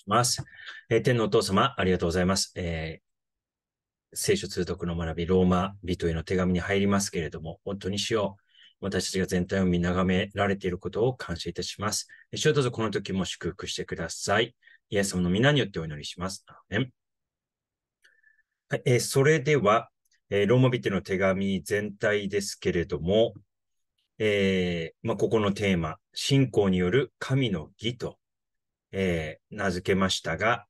します。えー、天のお父様、ありがとうございます。えー、聖書通読の学び、ローマ人への手紙に入りますけれども、本当にしよう。私たちが全体を見眺められていることを感謝いたします。一よどうぞこの時も祝福してください。イエス様の皆によってお祈りします。アーはい、えー、それでは、えー、ローマ人への手紙全体ですけれども、えーまあ、ここのテーマ、信仰による神の義とえー、名付けましたが、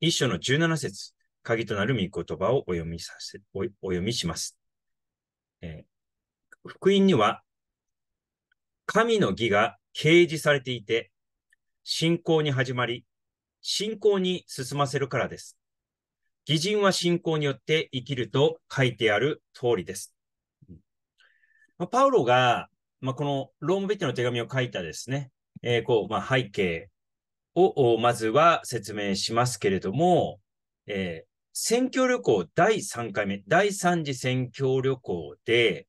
一章の17節鍵となる御言葉をお読みさせ、お読みします、えー、福音には、神の義が掲示されていて、信仰に始まり、信仰に進ませるからです。義人は信仰によって生きると書いてある通りです。まあ、パウロが、まあ、このロームベテの手紙を書いたですね、えー、こうまあ、背景をまずは説明しますけれども、えー、選挙旅行第3回目、第3次選挙旅行で、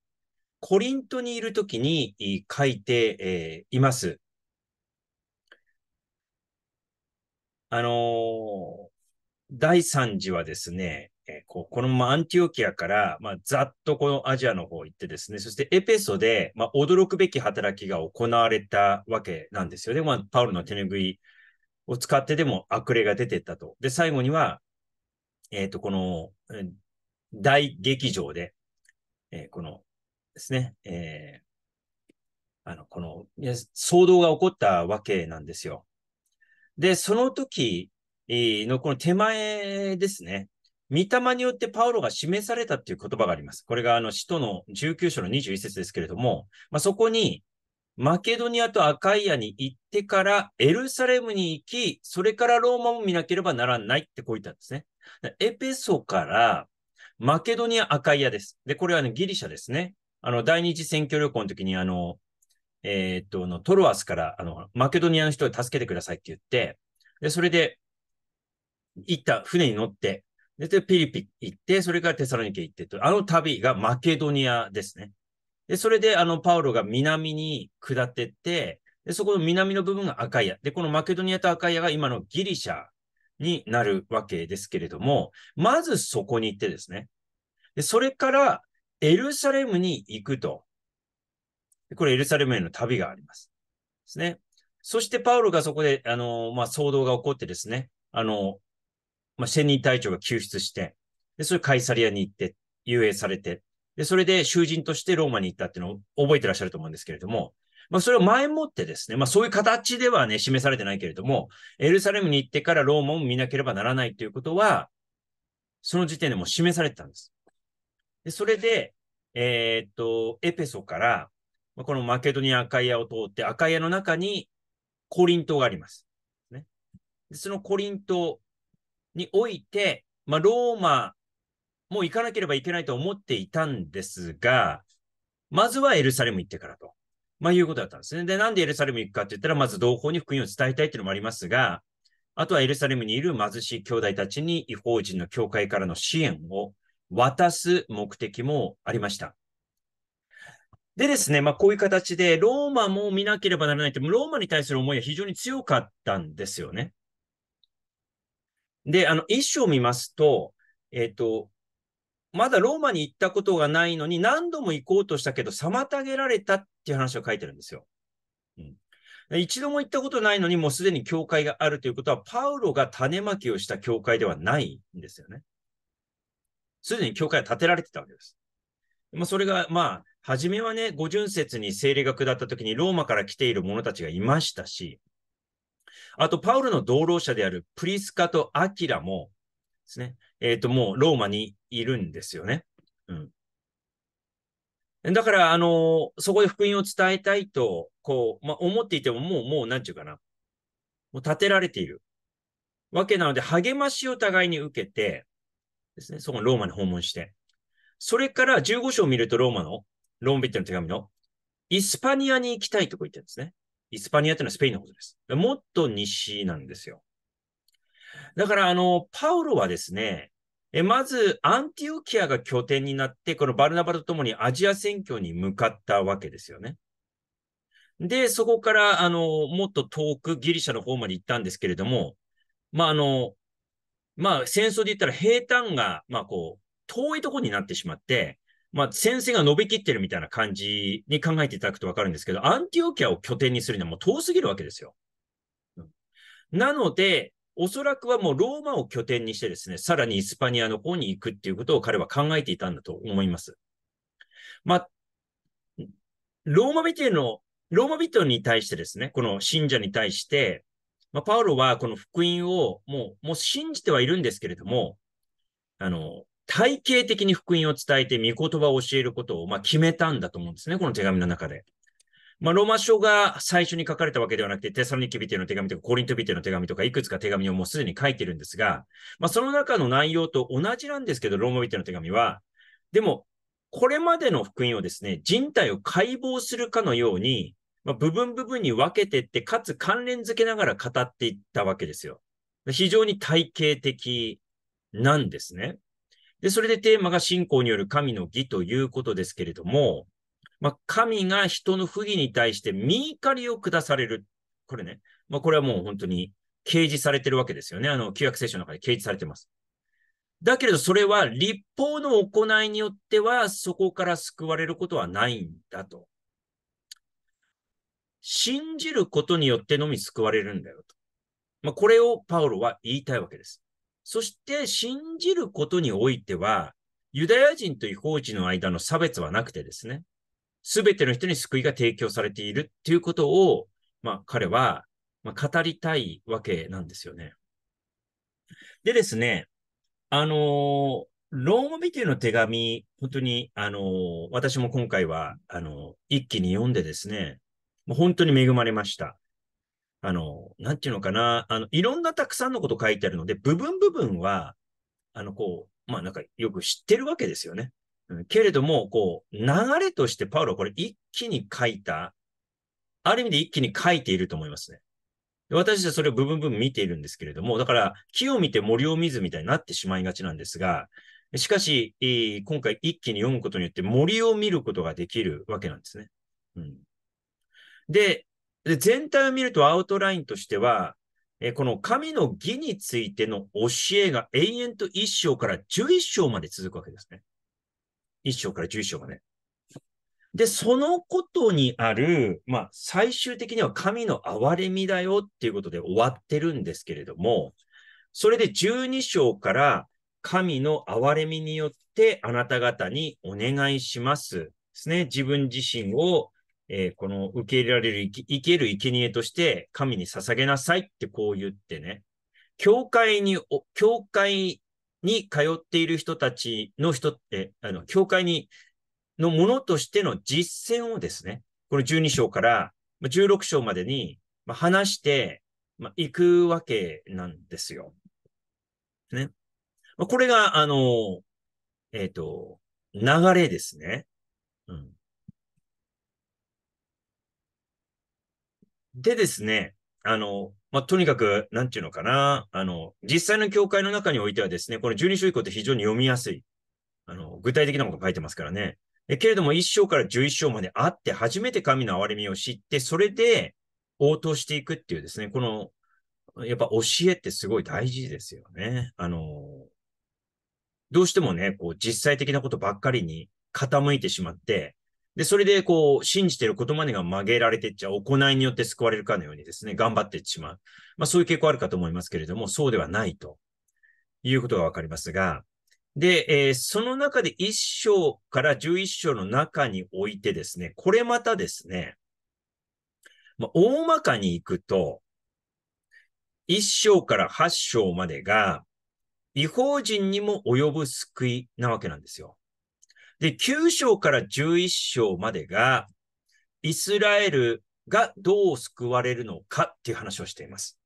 コリントにいるときに書いて、えー、います。あのー、第3次はですね、えー、ここのままアンティオキアから、まあ、ざっとこのアジアの方行ってですね、そしてエペソで、まあ、驚くべき働きが行われたわけなんですよね。まあ、パウルの手拭いを使ってでも悪霊が出てったと。で、最後には、えっ、ー、と、この、大劇場で、えー、このですね、えー、あの、この、騒動が起こったわけなんですよ。で、その時のこの手前ですね、御霊によってパウロが示されたっていう言葉があります。これがあの、使徒の19章の21節ですけれども、まあ、そこに、マケドニアとアカイアに行ってからエルサレムに行き、それからローマも見なければならないってこう言ったんですね。エペソからマケドニア、アカイアです。で、これは、ね、ギリシャですね。あの、第二次選挙旅行の時に、あの、えー、っと、トロアスから、あの、マケドニアの人を助けてくださいって言って、で、それで、行った、船に乗って、で、ピリピ行って、それからテサロニケ行ってと、あの旅がマケドニアですね。で、それで、あの、パウロが南に下ってって、で、そこの南の部分がアカイア。で、このマケドニアとアカイアが今のギリシャになるわけですけれども、まずそこに行ってですね。で、それからエルサレムに行くと。これエルサレムへの旅があります。ですね。そしてパウロがそこで、あの、まあ、騒動が起こってですね、あの、まあ、仙人隊長が救出して、で、それカイサリアに行って、遊泳されて、で、それで囚人としてローマに行ったっていうのを覚えてらっしゃると思うんですけれども、まあ、それを前もってですね、まあ、そういう形ではね、示されてないけれども、エルサレムに行ってからローマを見なければならないということは、その時点でも示されてたんです。で、それで、えー、っと、エペソから、まあ、このマケドニア赤い屋を通って、赤い屋の中にコリントがあります。ね、でそのコリントにおいて、まあ、ローマもう行かなければいけないと思っていたんですが、まずはエルサレム行ってからと。まあいうことだったんですね。で、なんでエルサレム行くかって言ったら、まず同胞に福音を伝えたいっていうのもありますが、あとはエルサレムにいる貧しい兄弟たちに違法人の教会からの支援を渡す目的もありました。でですね、まあこういう形でローマも見なければならないとローマに対する思いは非常に強かったんですよね。で、あの、一章を見ますと、えっ、ー、と、まだローマに行ったことがないのに何度も行こうとしたけど妨げられたっていう話を書いてるんですよ。うん、一度も行ったことないのにもうすでに教会があるということはパウロが種まきをした教会ではないんですよね。すでに教会は建てられてたわけです。まあ、それがまあ初めはね、五巡節に精霊が下った時にローマから来ている者たちがいましたし、あと、パウロの同労者であるプリスカとアキラもですね、えっ、ー、と、もうローマにいるんですよね。うん。だから、あの、そこで福音を伝えたいと、こう、まあ、思っていても、もう、もう、なんちゅうかな。もう立てられているわけなので、励ましを互いに受けて、ですね、そこにローマに訪問して。それから15章を見るとローマの、ローンビッテの手紙の、イスパニアに行きたいとこ言ってるんですね。イスパニアっていうのはスペインのことです。もっと西なんですよ。だから、あの、パウロはですね、えまず、アンティオキアが拠点になって、このバルナバと共にアジア選挙に向かったわけですよね。で、そこから、あの、もっと遠くギリシャの方まで行ったんですけれども、まあ、あの、まあ、戦争で言ったら平坦が、まあ、こう、遠いとこになってしまって、まあ、戦線が伸びきってるみたいな感じに考えていただくとわかるんですけど、アンティオキアを拠点にするにはもう遠すぎるわけですよ。なので、おそらくはもうローマを拠点にしてですね、さらにイスパニアの方に行くっていうことを彼は考えていたんだと思います。まあ、ローマ人の、ローマ人に対してですね、この信者に対して、まあ、パウロはこの福音をもう、もう信じてはいるんですけれども、あの、体系的に福音を伝えて御言葉を教えることを、まあ、決めたんだと思うんですね、この手紙の中で。まあ、ローマ書が最初に書かれたわけではなくて、テサロニキビテの手紙とか、コリントビテの手紙とか、いくつか手紙をもうすでに書いてるんですが、まあ、その中の内容と同じなんですけど、ローマビテの手紙は、でも、これまでの福音をですね、人体を解剖するかのように、まあ、部分部分に分けてって、かつ関連付けながら語っていったわけですよ。非常に体系的なんですね。で、それでテーマが信仰による神の義ということですけれども、まあ、神が人の不義に対して見怒りを下される。これね。まあ、これはもう本当に掲示されてるわけですよね。あの、旧約聖書の中で掲示されてます。だけれど、それは立法の行いによっては、そこから救われることはないんだと。信じることによってのみ救われるんだよと。まあ、これをパウロは言いたいわけです。そして、信じることにおいては、ユダヤ人と違法人の間の差別はなくてですね、すべての人に救いが提供されているっていうことを、まあ、彼は、まあ、語りたいわけなんですよね。でですね、あのー、ローマティの手紙、本当に、あのー、私も今回は、あのー、一気に読んでですね、もう本当に恵まれました。あの、なんていうのかな、あの、いろんなたくさんのこと書いてあるので、部分部分は、あの、こう、まあなんかよく知ってるわけですよね。けれども、こう、流れとしてパウロはこれ一気に書いた、ある意味で一気に書いていると思いますね。私たちはそれを部分部分見ているんですけれども、だから木を見て森を見ずみたいになってしまいがちなんですが、しかし、今回一気に読むことによって森を見ることができるわけなんですね。うん、でで、全体を見るとアウトラインとしては、えこの神の義についての教えが延々と1章から11章まで続くわけですね。1章から11章まで。で、そのことにある、まあ、最終的には神の憐れみだよっていうことで終わってるんですけれども、それで12章から神の憐れみによってあなた方にお願いしますですね。自分自身を、えー、この受け入れられる生き、ける生贄として神に捧げなさいってこう言ってね、教会に、教会に通っている人たちの人って、あの、教会に、のものとしての実践をですね、この12章から16章までに話していくわけなんですよ。ね。これが、あの、えっ、ー、と、流れですね。うん。でですね、あの、まあ、とにかく、なんていうのかな、あの、実際の教会の中においてはですね、この12章以降って非常に読みやすい。あの、具体的なこと書いてますからね。けれども、1章から11章まであって、初めて神の憐れみを知って、それで応答していくっていうですね、この、やっぱ教えってすごい大事ですよね。あの、どうしてもね、こう、実際的なことばっかりに傾いてしまって、で、それでこう、信じてることまでが曲げられてっちゃう、行いによって救われるかのようにですね、頑張ってしまう。まあそういう傾向あるかと思いますけれども、そうではないということがわかりますが、で、えー、その中で1章から11章の中においてですね、これまたですね、まあ、大まかに行くと、1章から8章までが、違法人にも及ぶ救いなわけなんですよ。で、9章から11章までが、イスラエルがどう救われるのかっていう話をしています。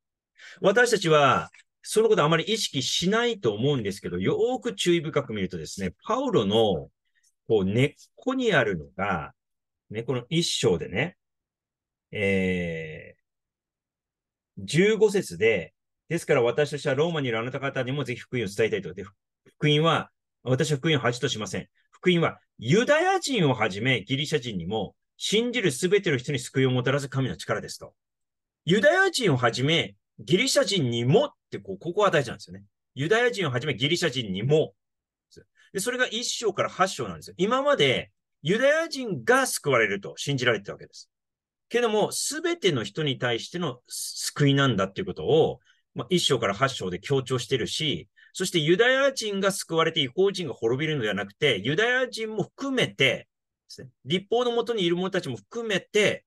私たちは、そのことあまり意識しないと思うんですけど、よーく注意深く見るとですね、パウロのこう根っこにあるのが、ね、この一章でね、えー、15節で、ですから私たちはローマにいるあなた方にもぜひ福音を伝えたいと。で福音は、私は福音を恥としません。福音はユダヤ人をはじめギリシャ人にも信じるすべての人に救いをもたらす神の力ですと。ユダヤ人をはじめギリシャ人にもってこう、ここは大事なんですよね。ユダヤ人をはじめギリシャ人にも。でそれが1章から8章なんですよ。今までユダヤ人が救われると信じられてたわけです。けども、すべての人に対しての救いなんだっていうことを、まあ、1章から8章で強調してるし、そしてユダヤ人が救われて違法人が滅びるのではなくて、ユダヤ人も含めて、ね、立法のもとにいる者たちも含めて、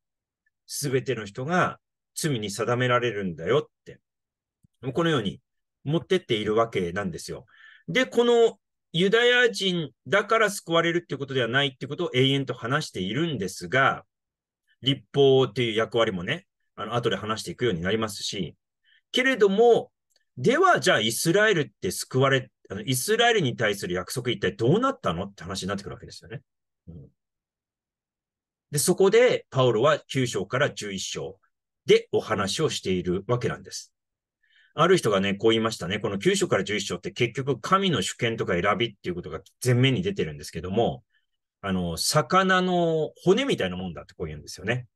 すべての人が罪に定められるんだよって、このように持ってっているわけなんですよ。で、このユダヤ人だから救われるっていうことではないっていうことを永遠と話しているんですが、立法という役割もね、あの、後で話していくようになりますし、けれども、では、じゃあイスラエルって救われ、あのイスラエルに対する約束一体どうなったのって話になってくるわけですよね。うん、で、そこでパウロは9章から11章でお話をしているわけなんです。ある人がね、こう言いましたね。この9章から11章って結局神の主権とか選びっていうことが前面に出てるんですけども、あの、魚の骨みたいなもんだってこう言うんですよね。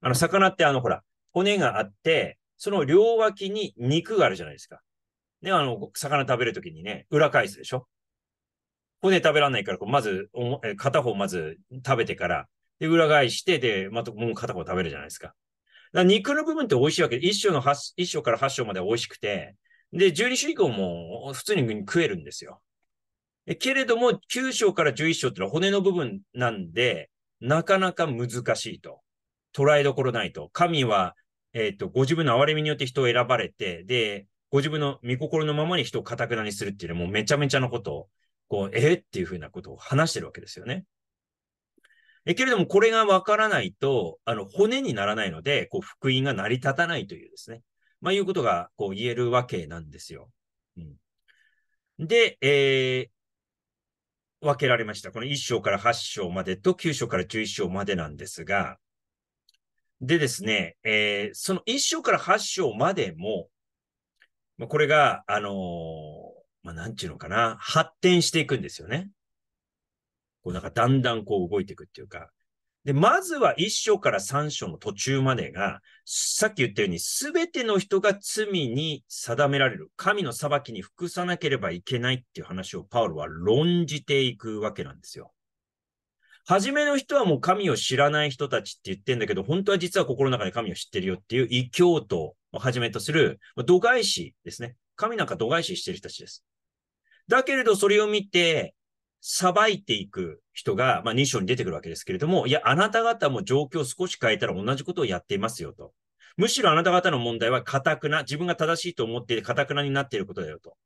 あの、魚ってあの、ほら、骨があって、その両脇に肉があるじゃないですか。ね、あの、魚食べるときにね、裏返すでしょ骨食べらないから、まず、片方まず食べてから、で、裏返して、で、またもう片方食べるじゃないですか。か肉の部分って美味しいわけで、一章の八、一章から八章まで美味しくて、で、十二種以降も普通に食えるんですよ。けれども、九章から十一章ってのは骨の部分なんで、なかなか難しいと。捉えどころないと。神は、えっ、ー、と、ご自分の憐れみによって人を選ばれて、で、ご自分の見心のままに人をかたくなにするっていうのはもうめちゃめちゃのことを、こう、えっていうふうなことを話してるわけですよね。えけれども、これがわからないと、あの、骨にならないので、こう、福音が成り立たないというですね。まあ、いうことが、こう、言えるわけなんですよ。うん、で、えー、分けられました。この1章から8章までと9章から11章までなんですが、でですね、えー、その1章から8章までも、まあ、これが、あのまあ、なんちゅうのかな、発展していくんですよね。こう、なんかだんだんこう動いていくっていうか。で、まずは一章から三章の途中までが、さっき言ったように、すべての人が罪に定められる、神の裁きに服さなければいけないっていう話をパウロは論じていくわけなんですよ。初めの人はもう神を知らない人たちって言ってんだけど、本当は実は心の中で神を知ってるよっていう異教徒をはじめとする、度外視ですね。神なんか度外視してる人たちです。だけれど、それを見て、裁いていく人が、まあ、認証に出てくるわけですけれども、いや、あなた方も状況を少し変えたら同じことをやっていますよと。むしろあなた方の問題は、かたくな、自分が正しいと思っていて、かたくなになっていることだよと。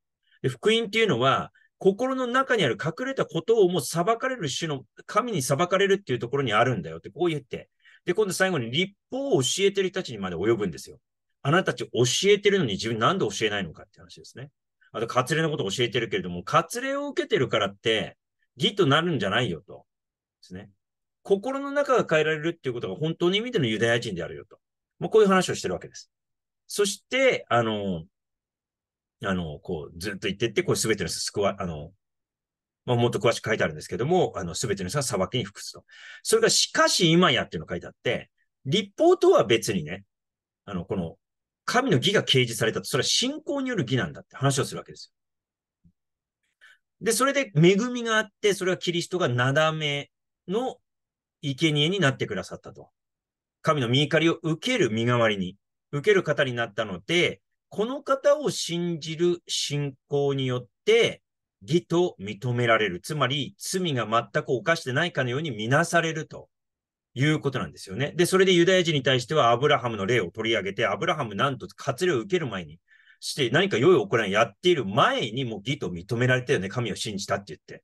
で福音っていうのは、心の中にある隠れたことをもう裁かれる種の、神に裁かれるっていうところにあるんだよって、こう言って。で、今度最後に立法を教えてる人たちにまで及ぶんですよ。あなたたち教えてるのに自分なんで教えないのかって話ですね。あと、割礼のこと教えてるけれども、割礼を受けてるからって、義となるんじゃないよと。ですね。心の中が変えられるっていうことが本当に意味でのユダヤ人であるよと。もうこういう話をしてるわけです。そして、あの、あの、こう、ずっと言ってって、これすべての人救わ、あの、まあ、もっと詳しく書いてあるんですけども、あの、すべての人は裁きに服すと。それが、しかし今やっていうの書いてあって、立法とは別にね、あの、この、神の義が掲示されたと、それは信仰による義なんだって話をするわけですよ。で、それで恵みがあって、それはキリストがなだめの生贄になってくださったと。神の見怒りを受ける身代わりに、受ける方になったので、この方を信じる信仰によって、義と認められる。つまり、罪が全く犯してないかのように見なされると。いうことなんですよね。で、それでユダヤ人に対してはアブラハムの例を取り上げて、アブラハムなんと割礼を受ける前に、して何か良い行いをやっている前にもう義と認められたよね。神を信じたって言って。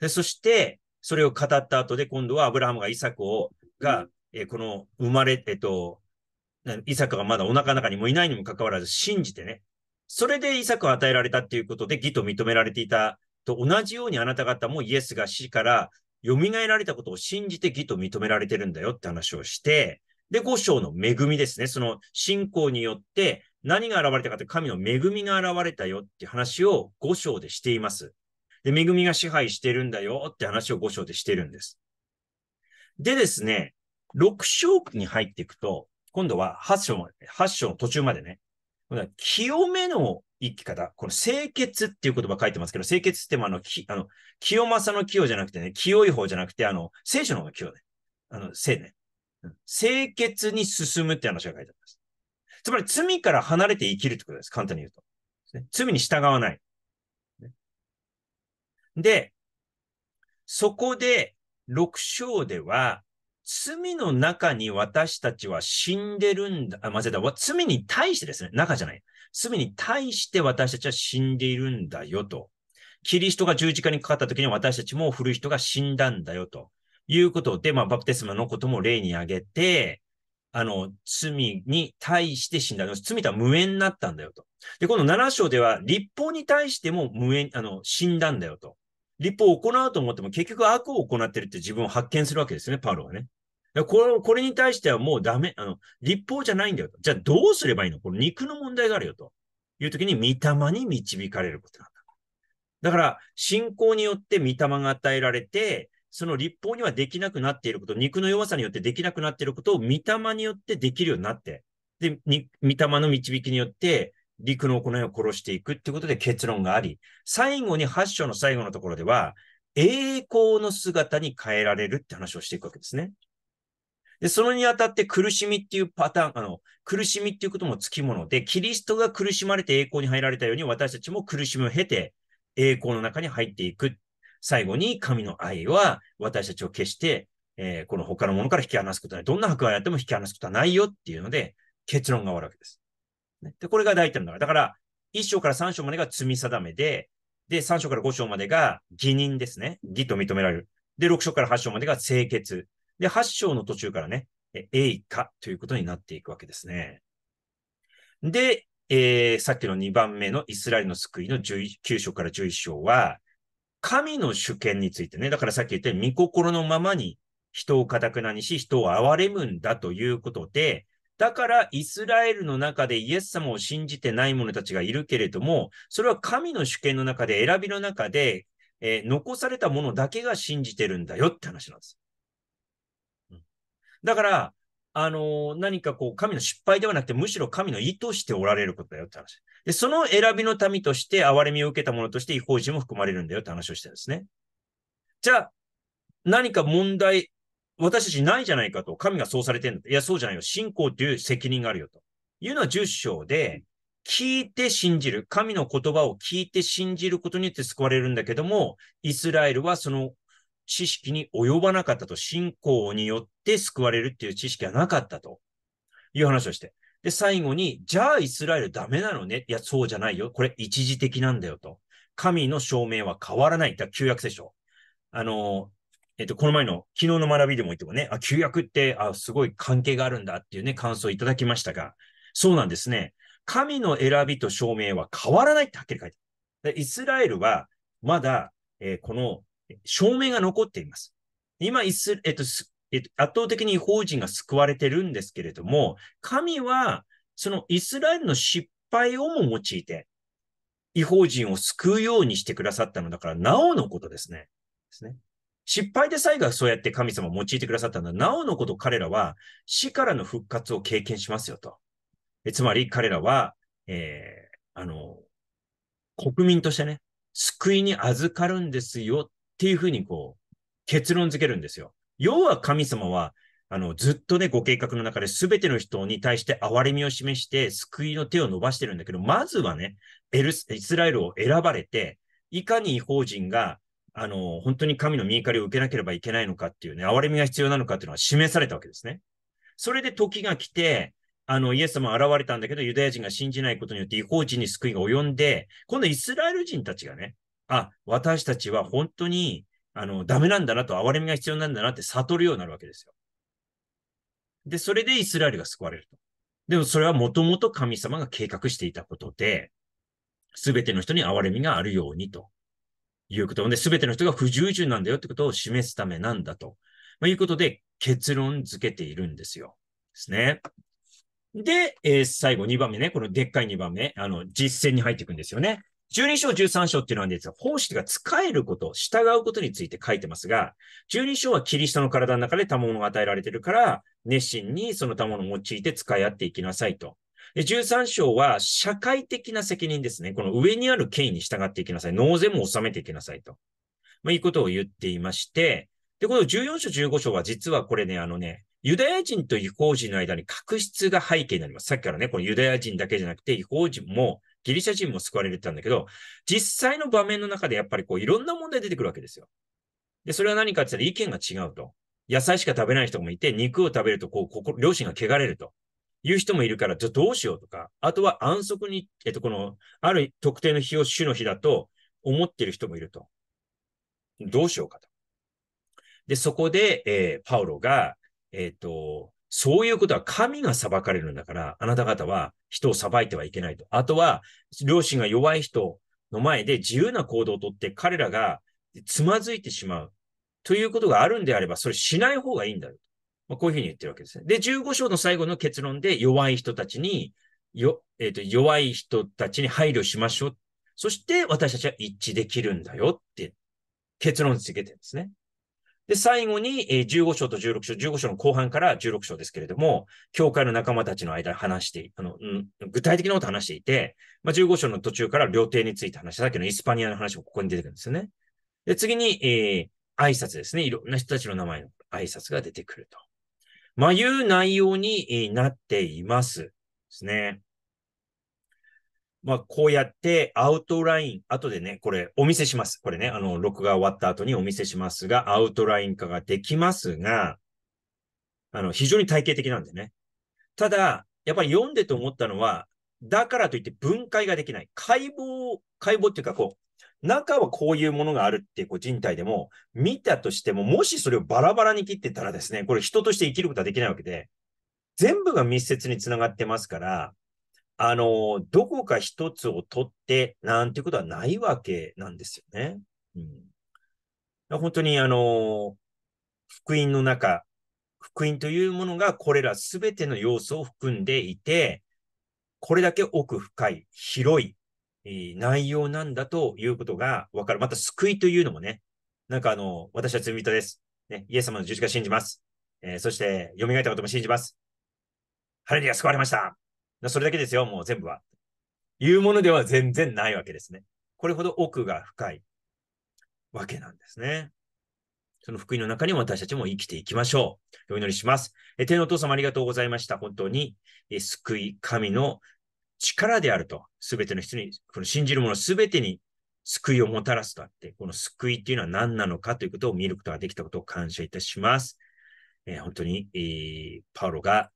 で、そして、それを語った後で、今度はアブラハムがイサクを、が、えこの生まれ、えっと、イサクがまだお腹の中にもいないにもかかわらず信じてね。それでイサクを与えられたっていうことで義と認められていたと同じようにあなた方もイエスが死から蘇られたことを信じて義と認められてるんだよって話をして、で、五章の恵みですね。その信仰によって何が現れたかって神の恵みが現れたよって話を五章でしています。で、恵みが支配してるんだよって話を五章でしてるんです。でですね、六章に入っていくと、今度は八章まで、八章の途中までね、清めの生き方、この清潔っていう言葉書いてますけど、清潔ってもあの、あの清正の清じゃなくてね、清い方じゃなくて、あの、聖書の方が清ね。あの、聖ね。清潔に進むって話が書いてあります。つまり、罪から離れて生きるってことです。簡単に言うと。罪に従わない。で、そこで、六章では、罪の中に私たちは死んでるんだ、あ、間違えた。罪に対してですね、中じゃない。罪に対して私たちは死んでいるんだよと。キリストが十字架にかかった時に私たちも古い人が死んだんだよということで、まあ、バプテスマのことも例に挙げて、あの、罪に対して死んだ。罪とは無縁になったんだよと。で、この7章では、立法に対しても無縁、あの、死んだんだよと。立法を行うと思っても、結局悪を行ってるって自分を発見するわけですね、パウロはね。これこれに対してはもうダメ、あの、立法じゃないんだよと。じゃあどうすればいいのこの肉の問題があるよと。いうときに、御霊に導かれることなんだ。だから、信仰によって御霊が与えられて、その立法にはできなくなっていること、肉の弱さによってできなくなっていることを御霊によってできるようになって、で、御霊の導きによって、陸の行いを殺していくってことで結論があり、最後に8章の最後のところでは、栄光の姿に変えられるって話をしていくわけですね。で、そのにあたって苦しみっていうパターン、あの、苦しみっていうこともつきもので、キリストが苦しまれて栄光に入られたように、私たちも苦しみを経て栄光の中に入っていく。最後に神の愛は私たちを決して、えー、この他のものから引き離すことはない。どんな迫害やっても引き離すことはないよっていうので、結論が終わるわけです。ね、で、これが大体のだから。だから、1章から3章までが罪定めで、で、3章から5章までが義人ですね。義と認められる。で、6章から8章までが清潔。で、8章の途中からね、えいかということになっていくわけですね。で、えー、さっきの2番目のイスラエルの救いの9章から11章は、神の主権についてね、だからさっき言ったように、見心のままに人をかたくなにし、人を憐れむんだということで、だからイスラエルの中でイエス様を信じてない者たちがいるけれども、それは神の主権の中で、選びの中で、えー、残された者だけが信じてるんだよって話なんです。だから、あの何かこう、神の失敗ではなくて、むしろ神の意図しておられることだよって話。で、その選びの民として、憐れみを受けたものとして、違法人も含まれるんだよって話をしてるんですね。じゃあ、何か問題、私たちないじゃないかと、神がそうされてるんだ。いや、そうじゃないよ。信仰という責任があるよと。いうのは10章で、聞いて信じる。神の言葉を聞いて信じることによって救われるんだけども、イスラエルはその知識に及ばなかったと、信仰によって救われるっていう知識はなかったという話をして。で、最後に、じゃあイスラエルダメなのね。いや、そうじゃないよ。これ一時的なんだよと。神の証明は変わらない。だ旧約聖書。あの、えっと、この前の昨日の学びでも言ってもね、あ、旧約って、あ、すごい関係があるんだっていうね、感想をいただきましたが、そうなんですね。神の選びと証明は変わらないってはっきり書いてある。イスラエルはまだ、えー、この証明が残っています。今、イスえっと、えっと、圧倒的に法人が救われてるんですけれども、神は、そのイスラエルの失敗をも用いて、違法人を救うようにしてくださったのだから、なおのことですね。ですね失敗で最後はそうやって神様を用いてくださったのは、なおのこと彼らは死からの復活を経験しますよと。えつまり彼らは、えー、あの、国民としてね、救いに預かるんですよっていうふうにこう、結論付けるんですよ。要は神様は、あの、ずっとね、ご計画の中で全ての人に対して憐れみを示して、救いの手を伸ばしてるんだけど、まずはね、エルイスラエルを選ばれて、いかに違法人が、あの、本当に神の見怒りを受けなければいけないのかっていうね、憐れみが必要なのかっていうのは示されたわけですね。それで時が来て、あの、イエス様現れたんだけど、ユダヤ人が信じないことによって違法人に救いが及んで、今度イスラエル人たちがね、あ、私たちは本当に、あの、ダメなんだなと、憐れみが必要なんだなって悟るようになるわけですよ。で、それでイスラエルが救われると。でもそれはもともと神様が計画していたことで、すべての人に憐れみがあるようにということで、すべての人が不従順なんだよってことを示すためなんだと、まあ、いうことで結論付けているんですよ。ですね。で、えー、最後2番目ね、このでっかい2番目、あの、実践に入っていくんですよね。12章、13章っていうのは実は奉仕が使えること、従うことについて書いてますが、12章はキリストの体の中で賜物が与えられてるから、熱心にその賜物を用いて使い合っていきなさいと。で13章は社会的な責任ですね。この上にある権威に従っていきなさい。納税も納めていきなさいと。まあ、いうことを言っていまして、で、この14章、15章は実はこれね、あのね、ユダヤ人と違法人の間に確執が背景になります。さっきからね、このユダヤ人だけじゃなくて、違法人もギリシャ人も救われるって言ったんだけど、実際の場面の中でやっぱりこういろんな問題出てくるわけですよ。で、それは何かって言ったら意見が違うと。野菜しか食べない人もいて、肉を食べるとこう、こ両親が汚れると。いう人もいるから、じゃあどうしようとか、あとは安息に、えっと、この、ある特定の日を主の日だと思ってる人もいると。どうしようかと。で、そこで、えー、パウロが、えっ、ー、と、そういうことは神が裁かれるんだから、あなた方は人を裁いてはいけないと。あとは、両親が弱い人の前で自由な行動をとって彼らがつまずいてしまうということがあるんであれば、それしない方がいいんだよ。まあ、こういうふうに言ってるわけですね。で、15章の最後の結論で弱い人たちに、よえーと、弱い人たちに配慮しましょう。そして私たちは一致できるんだよって結論付けてるんですね。で、最後に、えー、15章と16章、15章の後半から16章ですけれども、教会の仲間たちの間で話して、あの、うん、具体的なことを話していて、まあ、15章の途中から料亭について話した、さっきのイスパニアの話もここに出てくるんですよね。で、次に、えー、挨拶ですね。いろんな人たちの名前の挨拶が出てくると。まあ、いう内容になっています。ですね。まあ、こうやってアウトライン、後でね、これお見せします。これね、あの、録画終わった後にお見せしますが、アウトライン化ができますが、あの、非常に体系的なんでね。ただ、やっぱり読んでと思ったのは、だからといって分解ができない。解剖、解剖っていうか、こう、中はこういうものがあるっていう、こう、人体でも、見たとしても、もしそれをバラバラに切ってたらですね、これ人として生きることはできないわけで、全部が密接につながってますから、あの、どこか一つを取ってなんてことはないわけなんですよね。うん、本当にあの、福音の中、福音というものがこれらすべての要素を含んでいて、これだけ奥深い、広い内容なんだということがわかる。また救いというのもね、なんかあの、私は罪人です。ね、イエス様の十字架信じます。えー、そして、蘇ったことも信じます。晴れで救われました。それだけですよ、もう全部は。いうものでは全然ないわけですね。これほど奥が深いわけなんですね。その福音の中にも私たちも生きていきましょう。お祈りします。え天のお父様ありがとうございました。本当にえ救い、神の力であると、すべての人に、この信じる者すべてに救いをもたらすとあって、この救いっていうのは何なのかということを見ることができたことを感謝いたします。え本当に、えー、パウロが、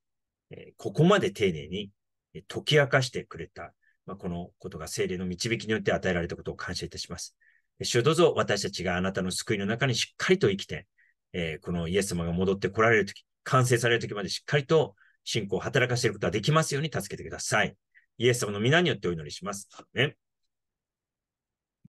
えー、ここまで丁寧に解き明かしてくれた、まあ、このことが精霊の導きによって与えられたことを感謝いたします。主よどうぞ私たちがあなたの救いの中にしっかりと生きて、えー、このイエス様が戻って来られるとき、完成されるときまでしっかりと信仰を働かせることができますように助けてください。イエス様の皆によってお祈りします。